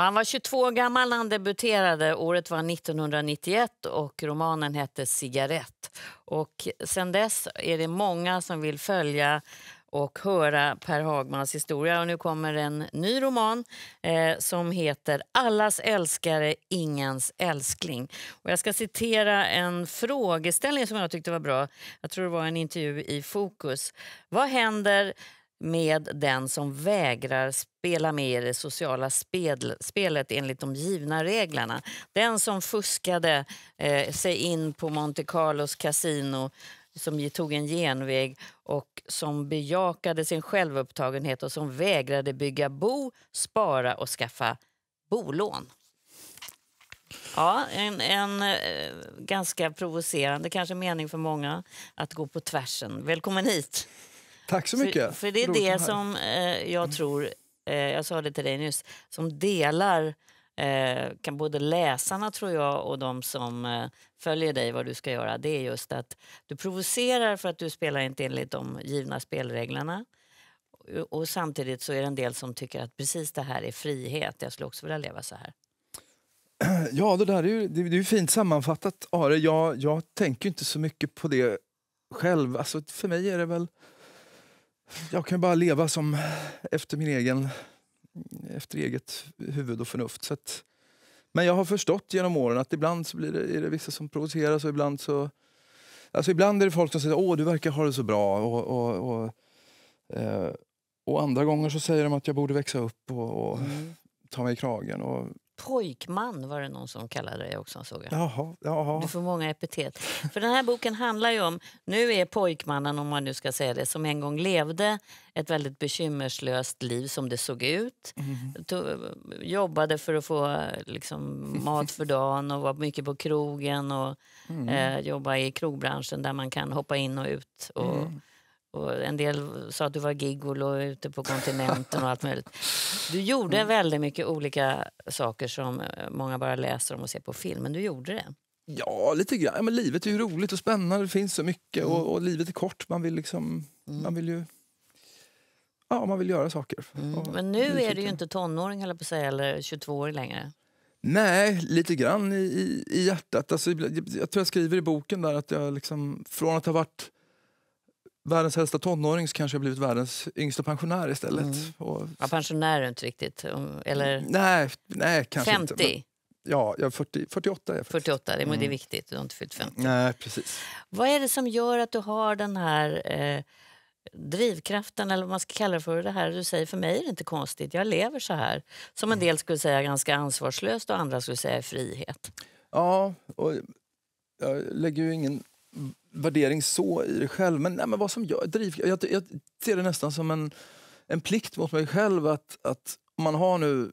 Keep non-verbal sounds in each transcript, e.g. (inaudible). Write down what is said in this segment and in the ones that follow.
Han var 22 år gammal när han debuterade. Året var 1991 och romanen hette Cigarett. Och sen dess är det många som vill följa och höra Per Hagmans historia. Och nu kommer en ny roman eh, som heter Allas älskare, ingens älskling. Och jag ska citera en frågeställning som jag tyckte var bra. Jag tror det var en intervju i Fokus. Vad händer med den som vägrar spela med i det sociala spel, spelet enligt de givna reglerna. Den som fuskade eh, sig in på Monte Carlos kasino som tog en genväg och som bejakade sin självupptagenhet och som vägrade bygga bo, spara och skaffa bolån. Ja, en, en eh, ganska provocerande kanske mening för många att gå på tvärsen. Välkommen hit! Tack så mycket. För, för det är det som eh, jag tror, eh, jag sa det till dig nyss, som delar eh, kan både läsarna tror jag och de som eh, följer dig vad du ska göra. Det är just att du provocerar för att du spelar inte enligt de givna spelreglerna. Och, och samtidigt så är det en del som tycker att precis det här är frihet. Jag skulle också vilja leva så här. (clears throat) Ja, det där är ju, det, är fint sammanfattat, Are. Jag, jag tänker inte så mycket på det själv. Alltså, för mig är det väl jag kan bara leva som efter min egen efter eget huvud och förnuft. Så att, men jag har förstått genom åren att ibland så blir det, är det vissa som provoceras och ibland så... Alltså ibland är det folk som säger åh du verkar ha det så bra. Och, och, och, eh, och andra gånger så säger de att jag borde växa upp och, och mm. ta mig i kragen. Och Pojkman var det någon som kallade dig också. Såg jag. Jaha, jaha. Du får många epitet. För den här boken handlar ju om, nu är pojkmannen om man nu ska säga det, som en gång levde ett väldigt bekymmerslöst liv som det såg ut. Mm. To, jobbade för att få liksom, mat för dagen och var mycket på krogen och mm. eh, jobbade i krogbranschen där man kan hoppa in och ut. Och, mm. Och en del sa att du var gigolo ute på kontinenten och allt möjligt. Du (laughs) gjorde mm. väldigt mycket olika saker som eh, många bara läser om och ser på film, men du gjorde det. Ja, lite grann. Ja, men livet är ju roligt och spännande, det finns så mycket mm. och, och, livet är kort. Man vill liksom, mm. man vill ju... Ja, man vill göra saker. Mm. Men nu är du ju inte tonåring på sig, eller 22 år längre. Nej, lite grann i, i, i hjärtat. Alltså, jag, jag tror jag skriver i boken där att jag liksom, från att ha varit världens äldsta tonåring så kanske jag blivit världens yngsta pensionär istället. Mm. Och... Ja, pensionär är inte riktigt. Um, eller... Mm, nej, nej, kanske 50. inte. Men... Ja, jag 40, 48 är jag. 48, det, mm. det är mm. viktigt. Du har inte fyllt 50. Nej, precis. Vad är det som gör att du har den här eh, drivkraften, eller vad man ska kalla det för, det här du säger för mig är det inte konstigt, jag lever så här. Som en mm. del skulle säga ganska ansvarslöst och andra skulle säga frihet. Ja, och jag lägger ju ingen värdering så i dig själv. Men, nej, men vad som gör, driv, jag, jag ser det nästan som en, en plikt mot mig själv att, att om man har nu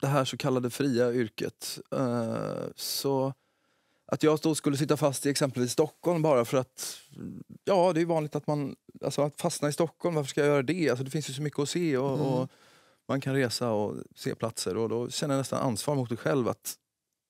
det här så kallade fria yrket eh, så att jag då skulle sitta fast i exempelvis Stockholm bara för att... Ja, det är vanligt att man alltså att fastna i Stockholm. Varför ska jag göra det? Alltså, det finns ju så mycket att se. Och, mm. och Man kan resa och se platser. Och Då känner jag nästan ansvar mot dig själv att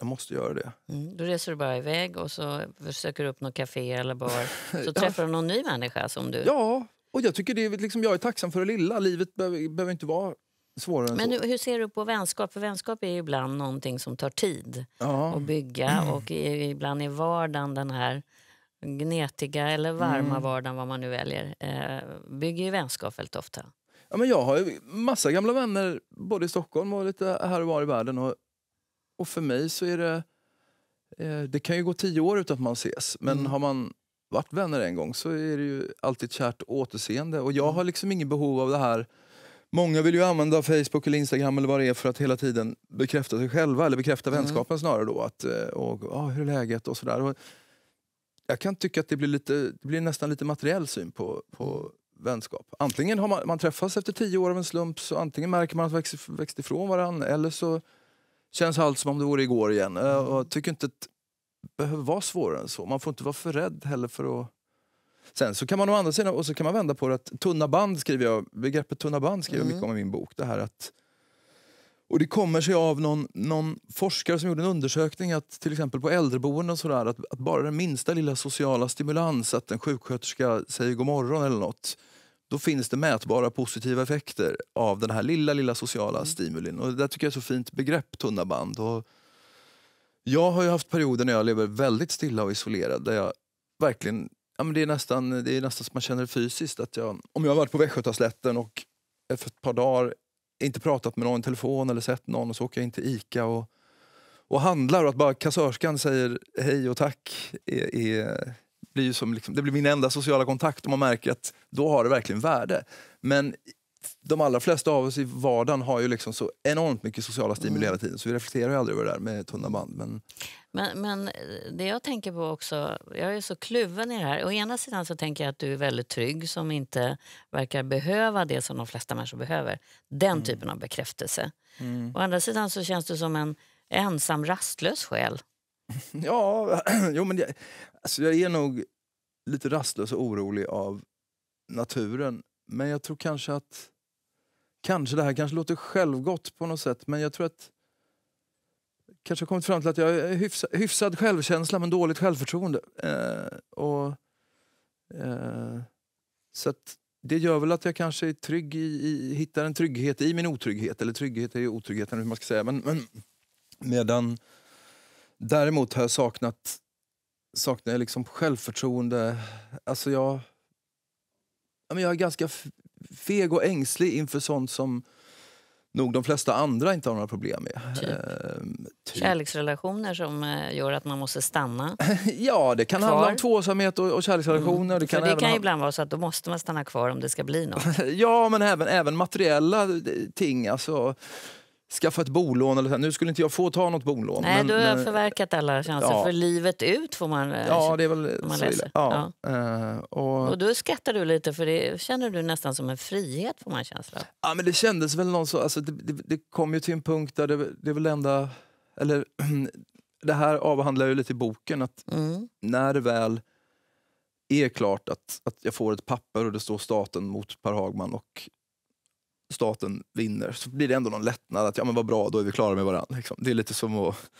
jag måste göra det. Mm. Då reser du bara iväg och så söker upp något café eller bar. (laughs) Så träffar du någon ny människa som du... Ja, och jag tycker det är, liksom, jag är tacksam för det lilla. Livet behöver, behöver inte vara svårare Men hur, hur ser du på vänskap? För vänskap är ibland någonting som tar tid ja. att bygga mm. (clears throat) och ibland är vardagen den här gnetiga eller varma mm. vardagen, vad man nu väljer, eh, bygger ju vänskap väldigt ofta. Ja, men jag har ju massa gamla vänner både i Stockholm och lite här och var i världen. Och och för mig så är det... Eh, det kan ju gå tio år utan att man ses, men mm. har man varit vänner en gång så är det ju alltid kärt återseende. Och jag mm. har liksom inget behov av det här Många vill ju använda Facebook eller Instagram eller vad det är för att hela tiden bekräfta sig själva eller bekräfta mm. vänskapen snarare då. Att, eh, och, oh, hur är läget och sådär. Och jag kan tycka att det blir, lite, det blir nästan lite materiell syn på, på vänskap. Antingen har man, man träffas efter tio år av en slump så antingen märker man att man växt, växt ifrån varandra eller så Känns allt som om det vore igår igen. Jag eh, mm. tycker inte att det behöver vara svårare än så. Man får inte vara för rädd heller för att... Sen så kan man å andra sidan, och så kan man vända på det att tunna band skriver jag, begreppet tunna band skriver mm. jag mycket mm. om i min bok. Det här att... Och det kommer sig av någon, någon, forskare som gjorde en undersökning att till exempel på äldreboenden och sådär, att, att, bara den minsta lilla sociala stimulans, att en sjuksköterska säger god morgon eller något, då finns det mätbara positiva effekter av den här lilla, lilla sociala mm. stimulin. Och det där tycker jag är så fint begrepp, tunna band. Och jag har haft perioder när jag lever väldigt stilla och isolerad där jag verkligen, ja men det är nästan, det är nästan som man känner det fysiskt. Att jag, om jag har varit på Västgötaslätten och för ett par dagar inte pratat med någon i telefon eller sett någon och så åker jag in till ICA och, och handlar och att bara kassörskan säger hej och tack är, är blir som liksom, det blir min enda sociala kontakt och man märker att då har det verkligen värde. Men de allra flesta av oss i vardagen har ju liksom så enormt mycket sociala stimuli mm. hela tiden så vi reflekterar aldrig över det där med tunna band. Men... Men, men eh, det jag tänker på också, jag är så kluven i det här. Å ena sidan så tänker jag att du är väldigt trygg som inte verkar behöva det som de flesta människor behöver. Den mm. typen av bekräftelse. Mm. Å andra sidan så känns du som en ensam rastlös själ Ja, (clears throat) jo, men jag, alltså jag är nog lite rastlös och orolig av naturen. Men jag tror kanske att... Kanske det här kanske låter självgott på något sätt, men jag tror att... Kanske kommit fram till att jag har hyfsad, hyfsad självkänsla men dåligt självförtroende. Eh, och, eh, så det gör väl att jag kanske är trygg i, i, hittar en trygghet i min otrygghet. Eller trygghet är ju otryggheten, hur man ska säga. Men, men medan Däremot har jag saknat saknar jag liksom självförtroende. Alltså jag, jag är ganska feg och ängslig inför sånt som nog de flesta andra inte har några problem med. Typ. Ehm, typ. Kärleksrelationer som eh, gör att man måste stanna? (laughs) ja, det kan kvar. handla om tvåsamhet och, och kärleksrelationer. Mm. Det kan, det kan ibland vara så att då måste man stanna kvar om det ska bli något. (laughs) ja, men även, även materiella eh, ting. Alltså, skaffa ett bolån. Eller så. Nu skulle inte jag få ta något bolån. Nej, men, du har men, förverkat alla chanser ja. för livet ut får man eh, Ja, det är väl man läser. Ja. ja. Uh, och, och då skattar du lite för det känner du nästan som en frihet får man känslan. Ja, men det kändes väl någon så, alltså, det, det, det, kom ju till en punkt där det, det väl enda, eller (clears throat) det här avhandlar ju lite i boken att mm. när det väl är klart att, att jag får ett papper och det står staten mot Per Hagman och staten vinner så blir det ändå någon lättnad att ja men vad bra, då är vi klara med varandra. Liksom. Det är lite som att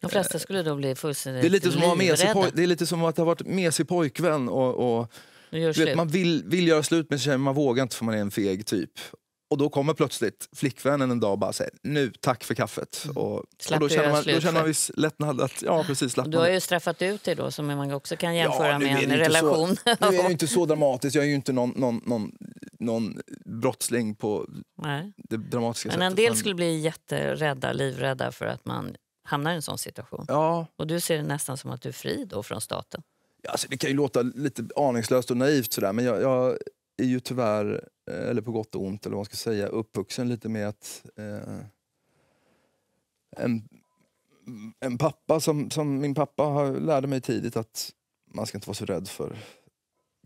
de flesta skulle då bli fullständigt det är lite som att ha med sig poj- Det är lite som att ha varit med sig pojkvän och, och vet, man vill, vill göra slut med sig men man vågar inte för man är en feg typ. Och då kommer plötsligt flickvännen en dag och bara säger nu, tack för kaffet. Mm. Och, och, då, känner man, då känner man viss lättnad. Att, ja, precis, slapp du har ju straffat ut dig då som man också kan jämföra ja, med en relation. Så, nu är det (laughs) inte så dramatiskt. Jag är ju inte någon, någon, någon, någon brottsling på Nej. det dramatiska sättet. Men en del skulle bli jätterädda, livrädda för att man hamnar i en sån situation. Ja. Och du ser det nästan som att du är fri då från staten. Alltså, det kan ju låta lite aningslöst och naivt sådär men jag, jag är ju tyvärr, eh, eller på gott och ont, eller vad man ska säga, uppvuxen lite med att eh, en, en pappa, som, som min pappa har, lärde mig tidigt att man ska inte vara så rädd för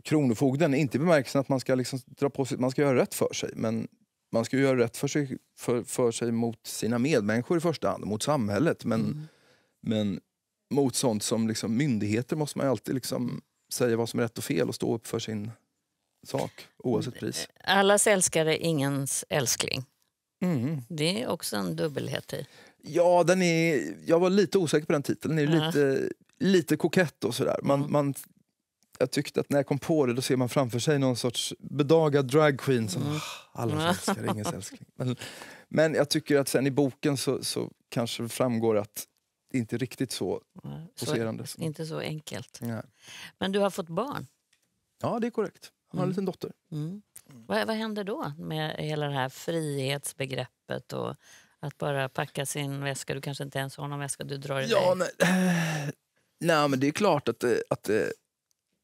Kronofogden, inte i bemärkelsen att man ska, liksom dra på sig, man ska göra rätt för sig, men man ska göra rätt för sig, för, för sig mot sina medmänniskor i första hand, mot samhället. Men, mm. men mot sånt som liksom myndigheter måste man alltid liksom säga vad som är rätt och fel och stå upp för sin sak oavsett pris. Allas älskare, ingens älskling. Mm. Det är också en dubbelhet i. Ja, den är, jag var lite osäker på den titeln. Den är ja. lite, lite kokett och sådär. Man, mm. man, jag tyckte att när jag kom på det då ser man framför sig någon sorts bedagad dragqueen som mm. Ah, allas älskare, ingens (laughs) älskling. Men, men jag tycker att sen i boken så, så kanske det framgår att det inte är riktigt så poserande. Så, inte så enkelt. Nej. Men du har fått barn. Ja, det är korrekt. Han har en liten dotter. Mm. Mm. Vad, vad händer då med hela det här frihetsbegreppet och att bara packa sin väska? Du kanske inte ens har någon väska, du drar iväg. Ja, nej. Eh, nej, men det är klart att det, eh, att det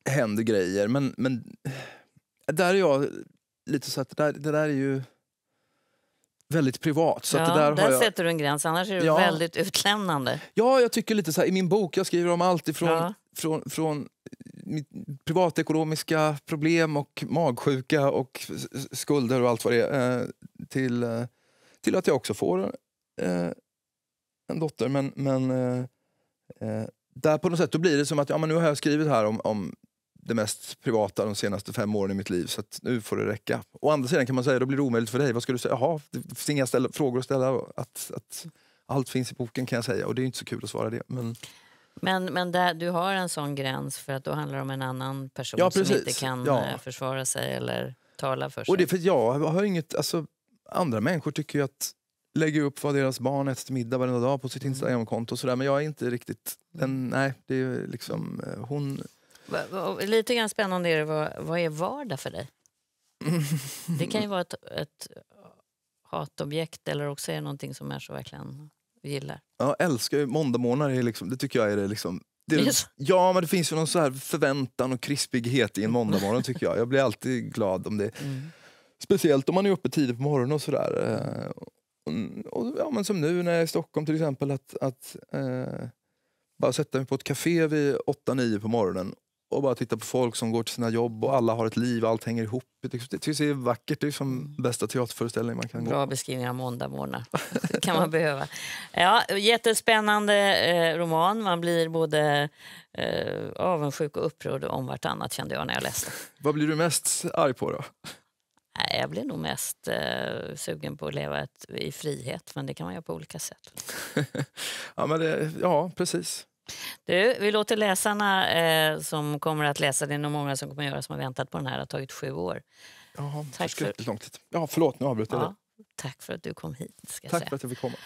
eh, händer grejer, men, men där är jag lite så att det där, det där är ju väldigt privat. Så ja, det där, där har jag... sätter du en gräns, annars är du ja. väldigt utlämnande. Ja, jag tycker lite så här, i min bok, jag skriver om allt ifrån ja. från, från mitt privatekonomiska problem och magsjuka och skulder och allt vad det är eh, till, eh, till att jag också får eh, en dotter. Men, men där på något sätt då blir det som att ja, men nu har jag skrivit här om, om det mest privata de senaste fem åren i mitt liv, så nu får det räcka. Å andra sidan kan man säga då blir det omöjligt för dig. Vad ska du säga? Jaha, det finns inga ställa, frågor att ställa. Att, att, allt finns i boken kan jag säga och det är inte så kul att svara det. Men... Men, men där, du har en sån gräns för att då handlar det om en annan person ja, som inte kan ja. Eh, försvara sig eller tala för sig. Och det, för jag har inget, alltså, andra människor tycker ju att lägger upp vad deras barn äter till middag varenda dag på sitt mm. Instagramkonto och sådär. Men jag är inte riktigt, mm. den, nej, det är liksom, eh, hon... Lite grann spännande är det, vad, vad är vardag för dig? (laughs) Det kan ju vara ett, ett hatobjekt eller också är det någonting som människor verkligen och gillar. Jag älskar ju måndagmorgnar, liksom, det tycker jag är det liksom det, yes. Liksom- ja, men det finns ju någon så här förväntan och krispighet i en måndagmorgon tycker jag. Jag blir alltid glad om det. Mm. Speciellt om man är uppe tidigt på morgonen och sådär. Eh, och, och, ja, som nu när jag är i Stockholm till exempel. Att, att eh, bara sätta mig på ett café vid 8-9 på morgonen och bara titta på folk som går till sina jobb och alla har ett liv, allt hänger ihop. Det tycker är vackert, det är som mm. bästa teaterföreställning man kan Bra gå Bra beskrivning av måndagmorgnar, kan man behöva. Ja, jättespännande eh, roman, man blir både eh, avundsjuk och upprörd om vartannat kände jag när jag läste. Vad blir du mest arg på då? Jag blir nog mest eh, sugen på att leva ett, i frihet, men det kan man göra på olika sätt. (laughs) ja, men det, ja, precis. Du, vi låter läsarna eh, som kommer att läsa, det är nog många som kommer att göra som har väntat på den här, det har tagit sju år. Jaha, Tack för... lång Ja, förlåt, nu avbryter jag Tack för att du kom hit. Tack säga. för att jag fick komma.